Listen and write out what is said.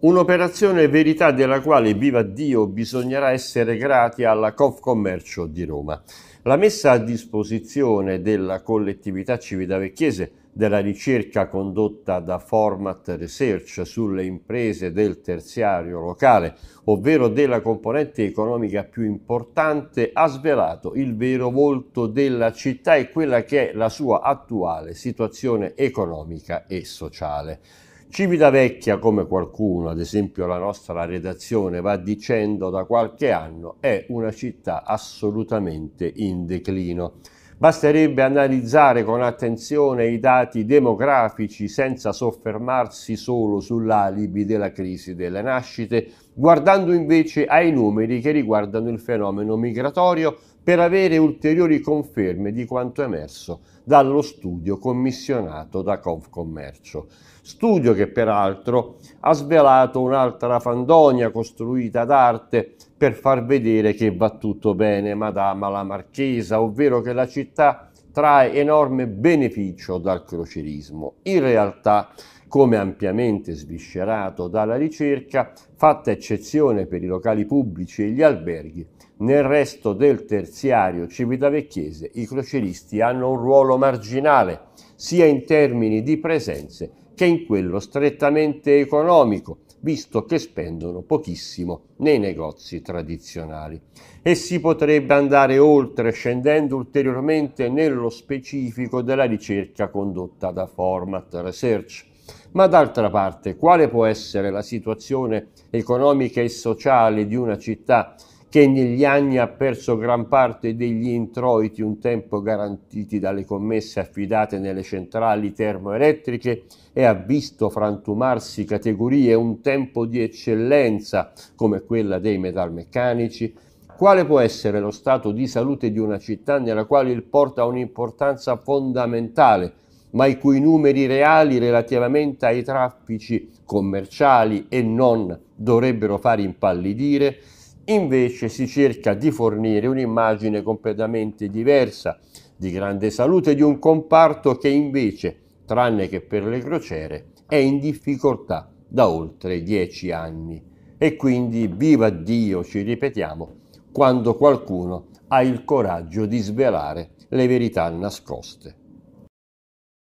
Un'operazione verità della quale, viva Dio, bisognerà essere grati alla Confcommercio di Roma. La messa a disposizione della collettività civitavecchiese della ricerca condotta da Format Research sulle imprese del terziario locale, ovvero della componente economica più importante, ha svelato il vero volto della città e quella che è la sua attuale situazione economica e sociale. Civitavecchia, come qualcuno, ad esempio la nostra redazione, va dicendo da qualche anno, è una città assolutamente in declino. Basterebbe analizzare con attenzione i dati demografici senza soffermarsi solo sull'alibi della crisi delle nascite, guardando invece ai numeri che riguardano il fenomeno migratorio per avere ulteriori conferme di quanto emerso dallo studio commissionato da Confcommercio. Studio che peraltro ha svelato un'altra fandonia costruita d'arte per far vedere che va tutto bene, Madama la Marchesa, ovvero che la città trae enorme beneficio dal crocerismo. In realtà, come ampiamente sviscerato dalla ricerca, fatta eccezione per i locali pubblici e gli alberghi, nel resto del terziario civitavecchiese i croceristi hanno un ruolo marginale, sia in termini di presenze che in quello strettamente economico, visto che spendono pochissimo nei negozi tradizionali. E si potrebbe andare oltre scendendo ulteriormente nello specifico della ricerca condotta da Format Research. Ma d'altra parte, quale può essere la situazione economica e sociale di una città che negli anni ha perso gran parte degli introiti un tempo garantiti dalle commesse affidate nelle centrali termoelettriche e ha visto frantumarsi categorie un tempo di eccellenza come quella dei metalmeccanici, quale può essere lo stato di salute di una città nella quale il porto ha un'importanza fondamentale, ma i cui numeri reali relativamente ai traffici commerciali e non dovrebbero far impallidire? Invece si cerca di fornire un'immagine completamente diversa, di grande salute, di un comparto che invece, tranne che per le crociere, è in difficoltà da oltre dieci anni. E quindi, viva Dio, ci ripetiamo, quando qualcuno ha il coraggio di svelare le verità nascoste.